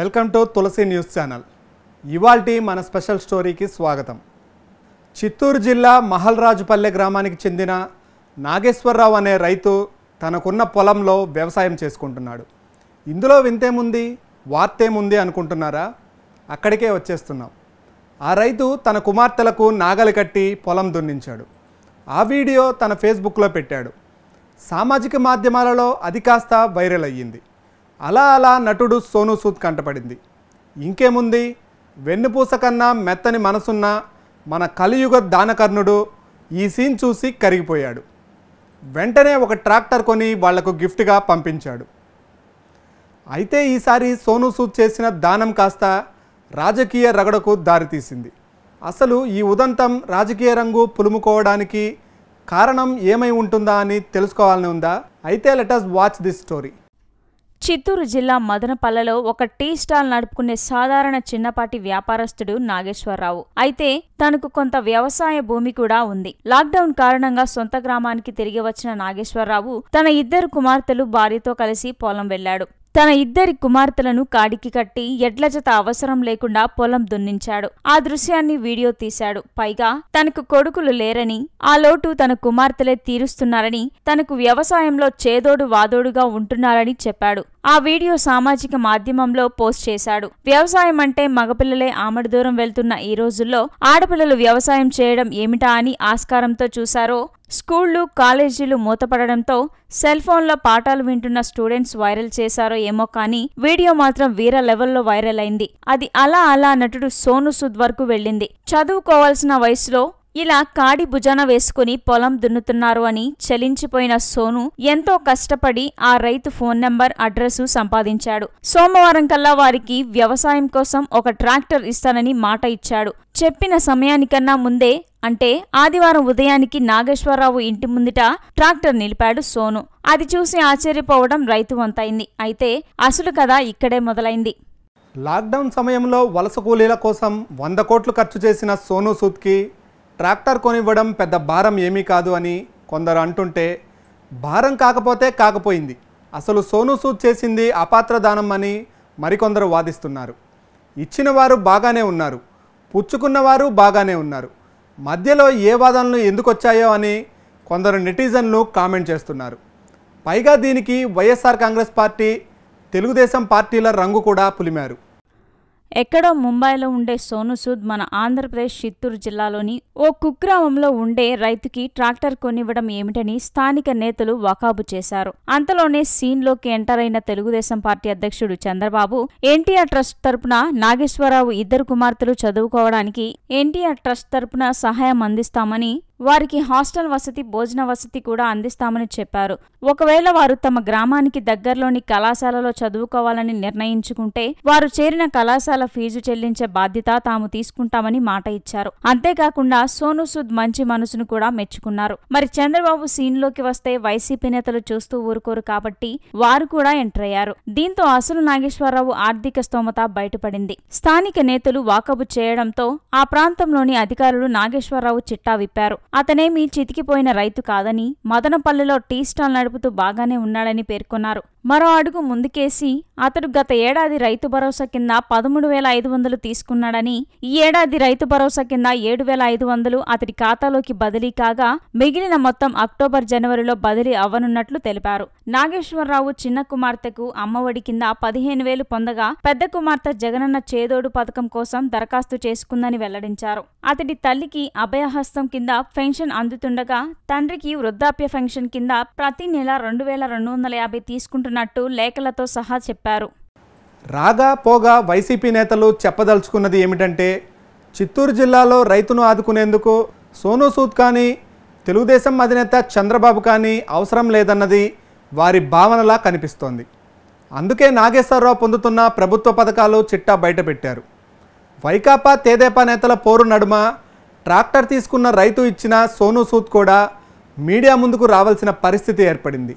welcome to Tulasi news channel ఇవాల్టి మన special స్టోరీకి స్వాగతం చిత్తూరు జిల్లా మహల్రాజుపల్లె గ్రామానికి చెందిన నాగేశ్వరరావు అనే రైతు తనకున్న పొలంలో వ్యవసాయం చేసుకుంటున్నాడు ఇందులో వింతేముంది వార్తేముంది అనుకుంటున్నారా అక్కడికే వచ్చేస్తున్నాం ఆ రైతు తన కుమార్తెలకు నాగలి కట్టి పొలం దున్నించాడు ఆ వీడియో తన ఫేస్బుక్లో పెట్టాడు సామాజిక మాధ్యమాలలో అది కాస్త వైరల్ అయ్యింది అలా అలా నటుడు సోనూ సూద్ కంటపడింది ఇంకేముంది వెన్నుపూస కన్నా మెత్తని మనసున్న మన కలియుగ దానకర్ణుడు ఈ సీన్ చూసి కరిగిపోయాడు వెంటనే ఒక ట్రాక్టర్ కొని వాళ్లకు గిఫ్ట్గా పంపించాడు అయితే ఈసారి సోనూ సూద్ చేసిన దానం కాస్త రాజకీయ రగడకు దారితీసింది అసలు ఈ ఉదంతం రాజకీయ రంగు పులుముకోవడానికి కారణం ఏమై ఉంటుందా అని తెలుసుకోవాలని ఉందా అయితే let us watch this story Chittoor జిల్లా మదనపల్లెలో ఒక టీ స్టాల్ నడుపుకునే సాధారణ చిన్నపాటి వ్యాపారస్తుడు నాగేశ్వరరావు అయితే తనకు కొంత వ్యవసాయ భూమి కూడా ఉంది లాక్డౌన్ కారణంగా సొంత గ్రామానికి తిరిగి వచ్చిన నాగేశ్వరరావు తన ఇద్దరు కుమార్తెలు భార్యతో కలిసి పొలం వెళ్లాడు తన ఇద్దరి కుమార్తెలను కాడికి కట్టి ఎడ్ల జత అవసరం లేకుండా పొలం దున్నించాడు ఆ దృశ్యాన్ని వీడియో తీశాడు పైగా తనకు కొడుకులు లేరని ఆ లోటు తన కుమార్తెలే తీరుస్తున్నారని తనకు వ్యవసాయంలో చేదోడు వాదోడుగా ఉంటున్నారని చెప్పాడు ఆ వీడియో సామాజిక మాధ్యమంలో పోస్ట్ చేశాడు వ్యవసాయం అంటే మగపిల్లలే ఆమడి దూరం వెళ్తున్న ఈ రోజుల్లో ఆడపిల్లలు వ్యవసాయం చేయడం ఏమిటా అని ఆస్కారంతో చూశారో స్కూళ్లు కాలేజీలు మూతపడడంతో సెల్ ఫోన్లో పాఠాలు వింటున్న స్టూడెంట్స్ వైరల్ చేశారో ఏమో కానీ వీడియో మాత్రం వీర లెవెల్లో వైరల్ అయింది అది అలా అలా నటుడు సోను సుద్ వరకు వెళ్ళింది చదువుకోవాల్సిన వయసులో ఇలా కాడి భుజాన వేసుకుని పొలం దున్నుతున్నారు అని చలించిపోయిన సోను ఎంతో కష్టపడి ఆ రైతు ఫోన్ నెంబర్ అడ్రస్ సంపాదించాడు సోమవారం కల్లా వారికి వ్యవసాయం కోసం ఒక ట్రాక్టర్ ఇస్తానని మాట ఇచ్చాడు చెప్పిన సమయానికన్నా ముందే అంటే ఆదివారం ఉదయానికి నాగేశ్వరరావు ఇంటి ముందుట ట్రాక్టర్ నిలిపాడు సోను అది చూసి ఆశ్చర్యపోవడం రైతు వంతైంది అయితే అసలు కథ ఇక్కడే మొదలైంది లాక్డౌన్ సమయంలో వలస కూలీల కోసం వంద కోట్లు ఖర్చు చేసిన సోను సూద్కి ట్రాక్టర్ కొనివ్వడం పెద్ద భారం ఏమీ కాదు అని కొందరు అంటుంటే భారం కాకపోతే కాకపోయింది అసలు సోను సూద్ చేసింది అపాత్ర దానం అని మరికొందరు వాదిస్తున్నారు ఇచ్చిన వారు బాగానే ఉన్నారు పుచ్చుకున్నవారు బాగానే ఉన్నారు మధ్యలో ఏ వాదనలు ఎందుకు వచ్చాయో అని కొందరు నెటిజన్లు కామెంట్ చేస్తున్నారు పైగా దీనికి వైఎస్ఆర్ కాంగ్రెస్ పార్టీ తెలుగుదేశం పార్టీల రంగు కూడా పులిమారు ఎక్కడో ముంబైలో ఉండే సోనుసూద్ మన ఆంధ్రప్రదేశ్ చిత్తూరు జిల్లాలోని ఓ కుగ్రామంలో ఉండే రైతుకి ట్రాక్టర్ కొనివ్వడం ఏమిటని స్థానిక నేతలు వకాబు చేశారు అంతలోనే సీన్లోకి ఎంటర్ అయిన తెలుగుదేశం పార్టీ అధ్యక్షుడు చంద్రబాబు ఎన్టీఆర్ ట్రస్ట్ తరపున నాగేశ్వరరావు ఇద్దరు కుమార్తెలు చదువుకోవడానికి ఎన్టీఆర్ ట్రస్ట్ తరపున సహాయం అందిస్తామని వారికి హాస్టల్ వసతి భోజన వసతి కూడా అందిస్తామని చెప్పారు ఒకవేళ వారు తమ గ్రామానికి దగ్గరలోని కళాశాలలో చదువుకోవాలని నిర్ణయించుకుంటే వారు చేరిన కళాశాల ఫీజు చెల్లించే బాధ్యత తాము తీసుకుంటామని మాట ఇచ్చారు అంతేకాకుండా సోను సూద్ మంచి మనసును కూడా మెచ్చుకున్నారు మరి చంద్రబాబు సీన్లోకి వస్తే వైసీపీ నేతలు చూస్తూ ఊరుకోరు కాబట్టి వారు కూడా ఎంటర్ అయ్యారు దీంతో అసలు నాగేశ్వరరావు ఆర్థిక స్తోమత బయటపడింది స్థానిక నేతలు వాకబు చేయడంతో ఆ ప్రాంతంలోని అధికారులు నాగేశ్వరరావు చిట్టా విప్పారు అతనేమీ చితికిపోయిన రైతు కాదని మదనపల్లిలో టీ స్టాల్ నడుపుతూ బాగానే ఉన్నాడని పేర్కొన్నారు మరో అడుగు ముందుకేసి అతడు గత ఏడాది రైతు భరోసా కింద పదమూడు వేల ఐదు వందలు తీసుకున్నాడని ఈ ఏడాది రైతు భరోసా కింద ఏడు వేల ఐదు వందలు అతడి ఖాతాలోకి బదిలీ కాగా మిగిలిన మొత్తం అక్టోబర్ జనవరిలో బదిలీ అవ్వనున్నట్లు తెలిపారు నాగేశ్వరరావు చిన్న కుమార్తెకు అమ్మఒడి కింద పదిహేను వేలు పొందగా పెద్ద కుమార్తె జగనన్న చేదోడు పథకం కోసం దరఖాస్తు చేసుకుందని వెల్లడించారు అతడి తల్లికి అభయహస్తం కింద పెన్షన్ అందుతుండగా తండ్రికి వృద్ధాప్య పెన్షన్ కింద ప్రతి నెల రెండు వేల రెండు వందల యాభై తీసుకుంటున్నారు తీసుకుంటున్నట్టు లేఖలతో సహా చెప్పారు రాగా పోగా వైసీపీ నేతలు చెప్పదలుచుకున్నది ఏమిటంటే చిత్తూరు జిల్లాలో రైతును ఆదుకునేందుకు సోనూసూద్ సూద్ కానీ తెలుగుదేశం అధినేత చంద్రబాబు కానీ అవసరం లేదన్నది వారి భావనలా కనిపిస్తోంది అందుకే నాగేశ్వరరావు పొందుతున్న ప్రభుత్వ పథకాలు చిట్టా బయటపెట్టారు వైకాపా తేదేపా నేతల పోరు నడుమ ట్రాక్టర్ తీసుకున్న రైతు ఇచ్చిన సోనూ సూద్ కూడా మీడియా ముందుకు రావాల్సిన పరిస్థితి ఏర్పడింది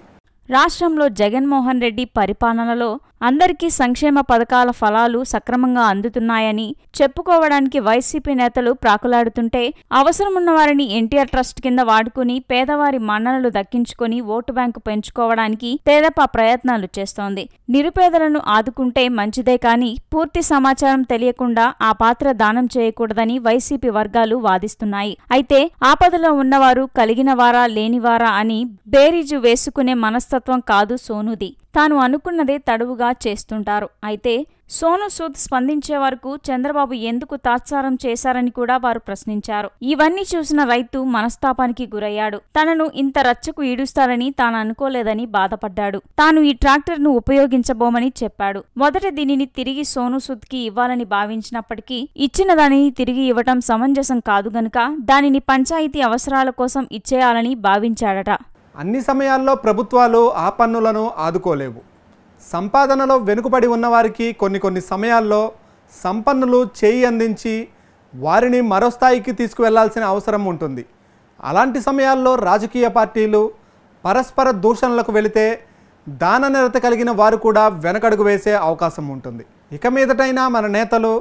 రాష్ట్రంలో జగన్మోహన్ రెడ్డి పరిపాలనలో అందరికీ సంక్షేమ పథకాల ఫలాలు సక్రమంగా అందుతున్నాయని చెప్పుకోవడానికి వైసీపీ నేతలు ప్రాకులాడుతుంటే అవసరమున్నవారిని ఎన్టీఆర్ ట్రస్ట్ కింద వాడుకుని పేదవారి మన్ననలు దక్కించుకుని ఓటు బ్యాంకు పెంచుకోవడానికి తెదప ప్రయత్నాలు చేస్తోంది నిరుపేదలను ఆదుకుంటే మంచిదే కాని పూర్తి సమాచారం తెలియకుండా ఆ పాత్ర దానం చేయకూడదని వైసీపీ వర్గాలు వాదిస్తున్నాయి అయితే ఆపదలో ఉన్నవారు కలిగినవారా లేనివారా అని బేరీజు వేసుకునే మనస్ మనస్తత్వం కాదు సోనుది తాను అనుకున్నదే తడువుగా చేస్తుంటారు అయితే సోను సూద్ స్పందించే వరకు చంద్రబాబు ఎందుకు తాత్సారం చేశారని కూడా వారు ప్రశ్నించారు ఇవన్నీ చూసిన రైతు మనస్తాపానికి గురయ్యాడు తనను ఇంత రచ్చకు ఈడుస్తారని తాను అనుకోలేదని బాధపడ్డాడు తాను ఈ ట్రాక్టర్ను ఉపయోగించబోమని చెప్పాడు మొదట దీనిని తిరిగి సోను సూద్కి ఇవ్వాలని భావించినప్పటికీ ఇచ్చిన దానిని తిరిగి ఇవ్వటం సమంజసం కాదు గనుక దానిని పంచాయతీ అవసరాల కోసం ఇచ్చేయాలని భావించాడట అన్ని సమయాల్లో ప్రభుత్వాలు ఆ పన్నులను ఆదుకోలేవు సంపాదనలో వెనుకబడి ఉన్నవారికి కొన్ని కొన్ని సమయాల్లో సంపన్నులు చేయి అందించి వారిని మరో స్థాయికి తీసుకువెళ్లాల్సిన అవసరం ఉంటుంది అలాంటి సమయాల్లో రాజకీయ పార్టీలు పరస్పర దూషణలకు వెళితే దాన నిరత కలిగిన వారు కూడా వెనకడుగు వేసే అవకాశం ఉంటుంది ఇక మీదటైనా మన నేతలు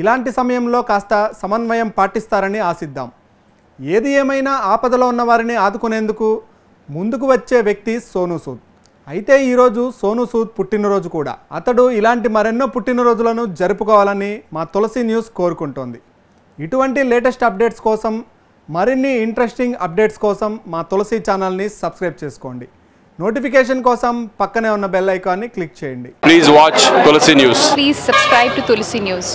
ఇలాంటి సమయంలో కాస్త సమన్వయం పాటిస్తారని ఆశిద్దాం ఏది ఏమైనా ఆపదలో ఉన్నవారిని ఆదుకునేందుకు ముందుకు వచ్చే వ్యక్తి సోను సూద్ అయితే ఈరోజు సోను సూద్ పుట్టినరోజు కూడా అతడు ఇలాంటి మరెన్నో పుట్టినరోజులను జరుపుకోవాలని మా తులసి న్యూస్ కోరుకుంటోంది ఇటువంటి లేటెస్ట్ అప్డేట్స్ కోసం మరిన్ని ఇంట్రెస్టింగ్ అప్డేట్స్ కోసం మా తులసి ఛానల్ని సబ్స్క్రైబ్ చేసుకోండి నోటిఫికేషన్ కోసం పక్కనే ఉన్న బెల్ ఐకాన్ని క్లిక్ చేయండి please watch Tulasi news please subscribe to Tulasi news